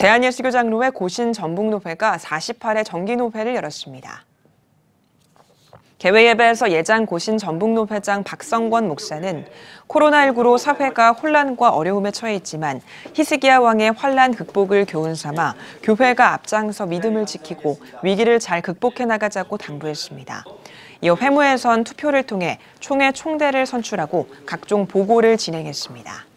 대한예수교장로회 고신 전북노회가 48회 정기노회를 열었습니다. 개회예배에서 예장 고신 전북노회장 박성권 목사는 코로나19로 사회가 혼란과 어려움에 처해 있지만 히스기야 왕의 환란 극복을 교훈 삼아 교회가 앞장서 믿음을 지키고 위기를 잘 극복해 나가자고 당부했습니다. 이어 회무에선 투표를 통해 총회 총대를 선출하고 각종 보고를 진행했습니다.